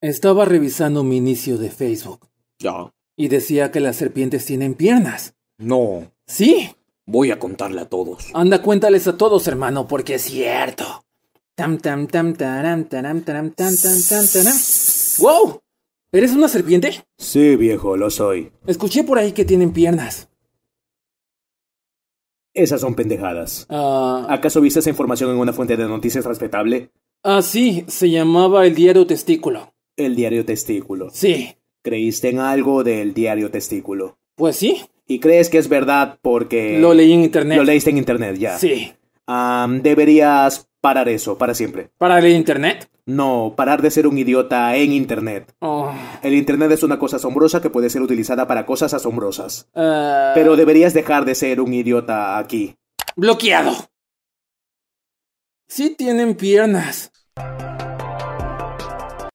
Estaba revisando mi inicio de Facebook. Ya. Y decía que las serpientes tienen piernas. No. Sí. Voy a contarle a todos. Anda, cuéntales a todos, hermano, porque es cierto. Tam tam tam taram taram taram tam tam tam taram. ¡Wow! ¿Eres una serpiente? Sí, viejo, lo soy. Escuché por ahí que tienen piernas. Esas son pendejadas. Ah. ¿Acaso viste esa información en una fuente de noticias respetable? Ah, sí, se llamaba el diario Testículo el diario testículo. Sí. ¿Creíste en algo del diario testículo? Pues sí. ¿Y crees que es verdad porque... Lo leí en internet. Lo leíste en internet, ya. Sí. deberías parar eso para siempre. ¿Parar el internet? No, parar de ser un idiota en internet. Oh. El internet es una cosa asombrosa que puede ser utilizada para cosas asombrosas. Eh. Pero deberías dejar de ser un idiota aquí. Bloqueado. Sí tienen piernas.